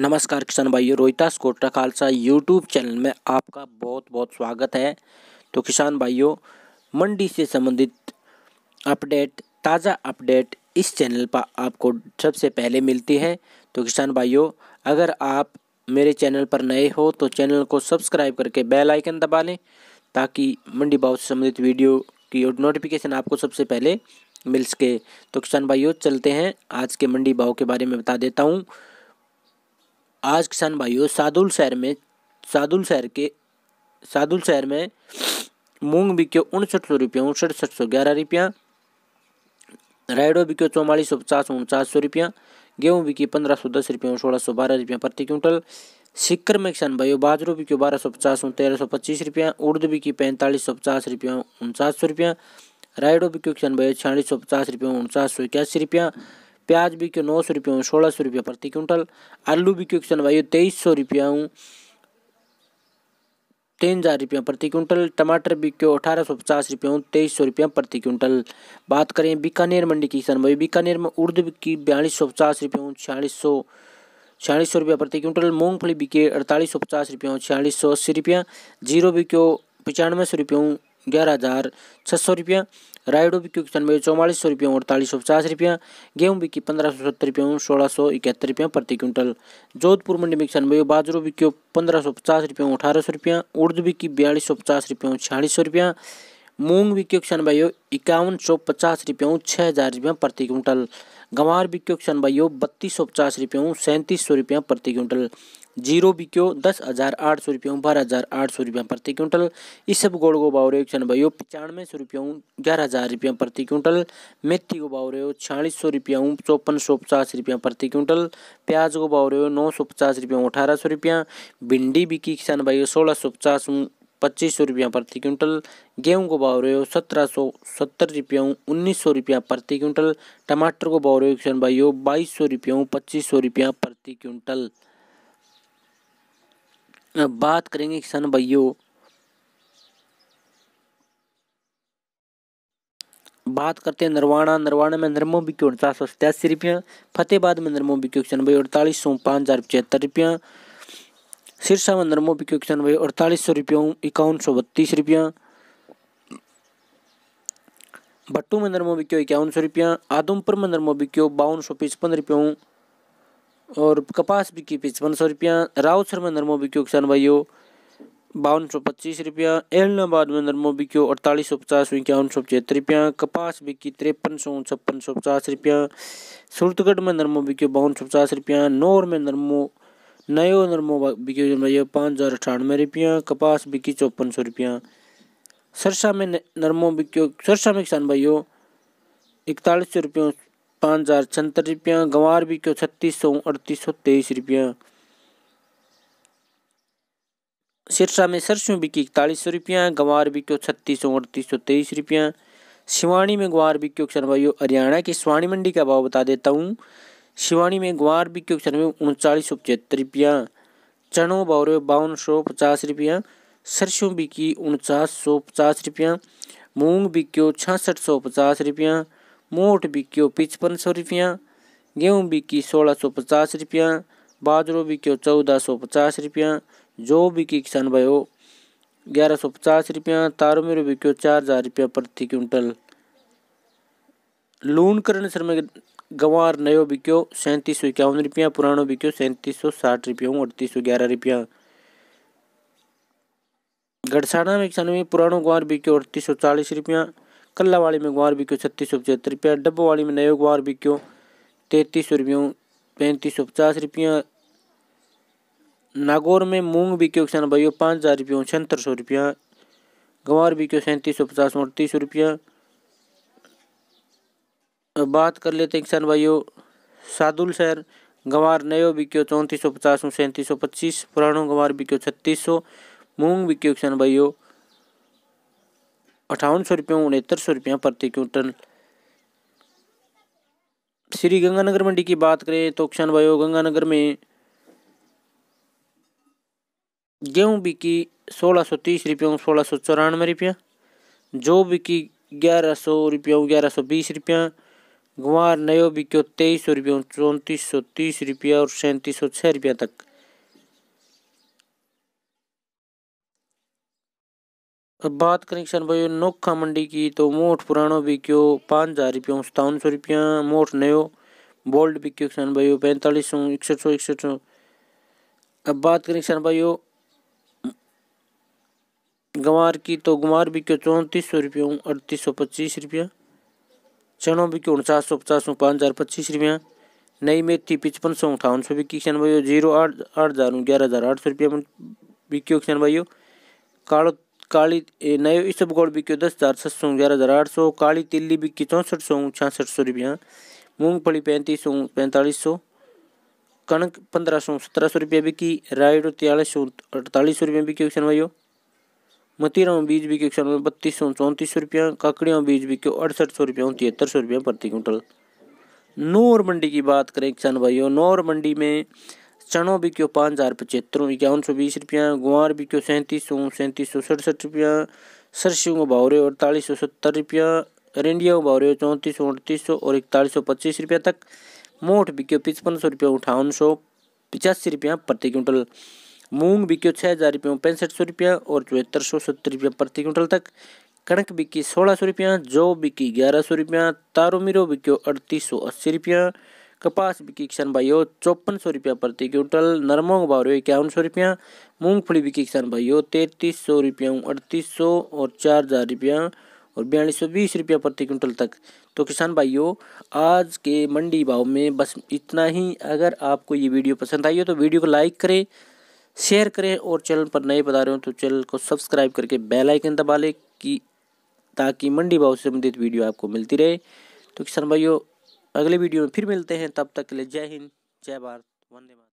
नमस्कार किसान भाइयों रोहिता कोटा खालसा यूट्यूब चैनल में आपका बहुत बहुत स्वागत है तो किसान भाइयों मंडी से संबंधित अपडेट ताज़ा अपडेट इस चैनल पर आपको सबसे पहले मिलती है तो किसान भाइयों अगर आप मेरे चैनल पर नए हो तो चैनल को सब्सक्राइब करके बेल आइकन दबा लें ताकि मंडी भाव से संबंधित वीडियो की नोटिफिकेशन आपको सबसे पहले मिल सके तो किसान भाइयों चलते हैं आज के मंडी भाव के बारे में बता देता हूँ आज किसान भाइयों सादुल शहर में सादुल शहर के सादुल शहर में मूंग बिक्यो उनसठ सौ रुपया उनसठ सठ सौ ग्यारह रुपया रायडो बिक्यो चौवालीस सौ पचास उनचास सौ रुपया गेहूँ बिकी पंद्रह सौ दस रुपया सोलह सौ बारह रुपया प्रति क्विंटल सिक्कर में किसान भाइयों बाजरो बिक्यो बारह सौ पचास तेरह सौ पच्चीस रुपया उर्द बिकी पैंतालीस सौ पचास रुपया उनचास सौ रुपया रायडो बिक्यो किसान भाइयों छियालीस सौ पचास रुपया उनचास सौ इक्यासी रुपया प्याज बिक्यो नौ सौ रुपये सोलह सौ रुपये प्रति क्विंटल आलू बिक्यो किसान भाई तेईस सौ रुपया तीन हज़ार रुपया प्रति क्विंटल टमाटर बिक्यो अठारह सौ पचास रुपये तेईस सौ रुपया प्रति क्विंटल बात करें बीकानेर मंडी की किसान भाई बीकानेर में उर्द बिकी बयालीस सौ पचास रुपये छियालीस सौ छियालीस सौ रुपया प्रति क्विंटल मूंगफली बिके अड़तालीस सौ पचास रुपया छियालीस सौ अस्सी रुपया जीरो बिक्यो पचानवे सौ रुपया ग्यारह हज़ार छः सौ रुपया रायडो किसान पचानवे चौवालीस सौ रुपये अड़तालीस सौ पचास रुपया गेहूँ बिकी पंद्रह सौ सत्तर रुपये सोलह सौ इकहत्तर रुपया प्रति क्विंटल जोधपुर मंडी में भाई बाजरो बिक्यो पंद्रह सौ पचास रुपये अठारह सौ रुपया उर्द बिक्की बयालीस सौ पचास रुपये छियालीस सौ रुपया मूंग बिक्यो पचानवे इक्यावन सौ पचास रुपये छः हज़ार रुपये प्रति क्विंटल गंवार बिक्यो पचानवे बत्तीस सौ पचास रुपये सैंतीस सौ रुपया प्रति क्विंटल जीरो बिक्यो दस हज़ार आठ सौ रुपया बारह हज़ार आठ सौ रुपया प्रति क्विंटल इस सब गोड़ को भाव रहे छन भाइयों पचानवे सौ रुपया ग्यारह हज़ार रुपया प्रति क्विंटल मेथी को भाव रहे छियालीस सौ रुपया चौपन सौ पचास रुपया प्रति क्विंटल प्याज को भाव रहे नौ सौ पचास रुपया अठारह सौ रुपया भिंडी बिकी किसान भाई सोलह सौ पचास पच्चीस सौ रुपया प्रति क्विंटल गेहूं को भाव रहे सत्रह सौ सत्तर रुपया उन्नीस सौ रुपया प्रति क्विंटल टमाटर को भाव रहे किसान भाई बाईस सौ रुपया पच्चीस सौ रुपया प्रति क्विंटल बात करेंगे किसान भाइयों बात करते हैं नरवाणा नरवाणा में नरमो बिक्यो अड़तालीस सौ सतासी रुपया फतेहबाद में नरमो बिक्यो किसान भाई अड़तालीस सौ पाँच हज़ार पचहत्तर रुपया सिरसा में नरमो बिक्यो किसान भाई अड़तालीस सौ रुपया इक्यावन सौ बत्तीस रुपया भट्टू में नरमो बिक्यो इक्यावन सौ रुपया आदमपुर में नरमो बिक्यो बावन सौ पचपन रुपया और कपास बिकी पचपन सौ रुपया सर में नरमो बिक्यो किसान भाइयों बावन सौ पच्चीस रुपया एलनाबाद में नरमो बिक्यो अड़तालीस सौ पचास इक्यावन सौ पचहत्तर रुपया कपास बिकी तिरपन सौ छप्पन सौ पचास रुपया सूरतगढ़ में नरमो बिक्यो बावन सौ पचास रुपया नौर में नरमो नयो नरमो बिक्यो भैया पाँच हज़ार अठानवे रुपया कपास बिकी चौपन सौ रुपया सरसा में नरमो बिक्यो सरसा में किसान भाइयों इकतालीस सौ रुपये पाँच हज़ार छहत्तर रुपया गंवार भी क्यों छत्तीस सौ अड़तीस सौ तेईस रुपया सिरसा में सरसों बिकी इकतालीस सौ रुपया गंवार भी क्यों छत्तीस सौ अड़तीस सौ तेईस रुपया शिवानी में ग्वार बिक्यो किसान भाई हरियाणा की शिवानी मंडी का भाव बता देता हूँ शिवानी में ग्वार बिक्यो किसान भाई उनचालीस सौ पचहत्तर रुपया चनों बावर बावन सौ पचास रुपया सरसों बिकी उनचास सौ पचास रुपया मूँग बिक्यो छियासठ सौ पचास रुपया मोठ बिक्यो पिचपन सौ रुपया गेहूँ बिकी सोलह सौ पचास रुपया बाजरो बिक्यो चौदह सौ पचास रुपया जो बिकी किसान भाइयों ग्यारह सौ पचास रुपया तारो मेरो बिक्यो चार हजार रुपया प्रति क्विंटल लून करण में गंवार नयो बिक्यो सैंतीस सौ इक्यावन रुपया पुरानो बिक्यो सैंतीस सौ साठ रुपया अड़तीस सौ ग्यारह रुपया गढ़साना में किसान में पुरानो गुआर बिक्यो अड़तीस सौ चालीस रुपया वाली में ग्वार बिक्यो छत्तीस सौ पचहत्तर रुपया डब्बो वाली में नयो ग्वार बिक्यो तैंतीस सौ रुपयों पैंतीस सौ पचास रुपया नागौर में मूंग बिक्यो किसान भाइयों पाँच हज़ार रुपयों छहत्तर सौ रुपया ग्वार बिक्यो सैंतीस सौ पचास अड़तीस सौ रुपया बात कर लेते हैं किसान भाइयों सादुल शहर गंवार नयो बिक्यो चौंतीस सौ पचास सैंतीस सौ पच्चीस पुरानों गंवार बिक्यो छत्तीस सौ मूँग बिक्यो किसान भाइयों अठावन सौ रुपये उनहत्तर सौ रुपये प्रति क्विंटल श्री गंगानगर मंडी की बात करें तो क्षण भाइयों गंगानगर में गेहूँ बिकी सोलह सौ तीस रुपये सोलह सौ चौरानवे रुपया जो बिकी ग्यारह सौ रुपये ग्यारह सौ बीस रुपया गुआर नयो बिक्यो तेईस सौ रुपये चौंतीस सौ तीस रुपया और सैंतीस सौ छः रुपया तक तो बात करें कनेक्शन भाई नोखा मंडी की तो मोठ पुराना बिक्यो पाँच हज़ार रुपयों सतावन सौ रुपया मोठ नयो बोल्ड बिक्यो किसान भाई पैंतालीस सौ इकसठ सौ इकसठ सौ अब बात करें किसान भाई गंवार की तो गंवार बिक्यो चौंतीस सौ रुपया अड़तीस सौ पच्चीस रुपया चणो बिक्यो उनचास सौ पचास सौ पाँच हज़ार पच्चीस रुपया नई मेथी पचपन सौ अठावन सौ बिकी किसान भाई जीरो आठ आठ हज़ार ग्यारह हज़ार आठ सौ रुपया बिक्यो किसान भाई कालो काली नयो इसबगोड़ बिक्यो दस हज़ार सत सौ ग्यारह हज़ार आठ सौ काली तिल्ली बिकी चौंसठ सौ छियासठ सौ रुपया मूँगफली पैंतीस सौ पैंतालीस सौ कणक पंद्रह सौ सत्रह सौ रुपया बिकी रायडो त्यालीस सौ अड़तालीस सौ रुपया बिक्यो किसान मतीरा बीज बिक्यो किसान भाई बत्तीस सौ चौंतीस सौ रुपया काकड़िया बीज बिक्यो अड़सठ सौ रुपया तिहत्तर सौ रुपया प्रति क्विंटल नौर मंडी की बात करें किसान भाइयों नौर मंडी में चनों भी क्यों पाँच हज़ार पचहत्तर इक्यावन सौ बीस रुपया गुआर भी क्यों सैंतीस सौ सैंतीस सौ सड़सठ रुपया सरसों का भाव रहे अड़तालीस सौ सत्तर रुपया रेंडिया का भाव रहे चौंतीस सौ अड़तीस सौ और इकतालीस सौ पच्चीस रुपया तक मोठ बिक्यो पचपन सौ रुपया अठावन सौ पचासी रुपया प्रति क्विंटल मूंग बिक्यो छः हज़ार रुपये पैंसठ सौ रुपया और चौहत्तर सौ सत्तर रुपया प्रति क्विंटल तक कणक बिकी सोलह सौ रुपया जौ बिकी ग्यारह सौ रुपया तारो मिरो बिक्यो अड़तीस सौ अस्सी रुपया कपास बिकी किसान भाइयों चौपन सौ रुपया प्रति क्विंटल नरमोंग भाव रहे इक्यावन सौ रुपया मूँगफली बिकी किसान भाइयों तैंतीस सौ रुपया अड़तीस सौ और चार हज़ार रुपया और बयालीस सौ बीस रुपया प्रति क्विंटल तक तो किसान भाइयों आज के मंडी भाव में बस इतना ही अगर आपको ये वीडियो पसंद आई हो तो वीडियो को लाइक करें शेयर करें और चैनल पर नए बता रहे हो तो चैनल को सब्सक्राइब करके बेल आइकन दबा लें कि ताकि मंडी भाव से संबंधित वीडियो आपको मिलती रहे तो किसान भाइयों अगले वीडियो में फिर मिलते हैं तब तक के लिए जय हिंद जय भारत वंदे मातरम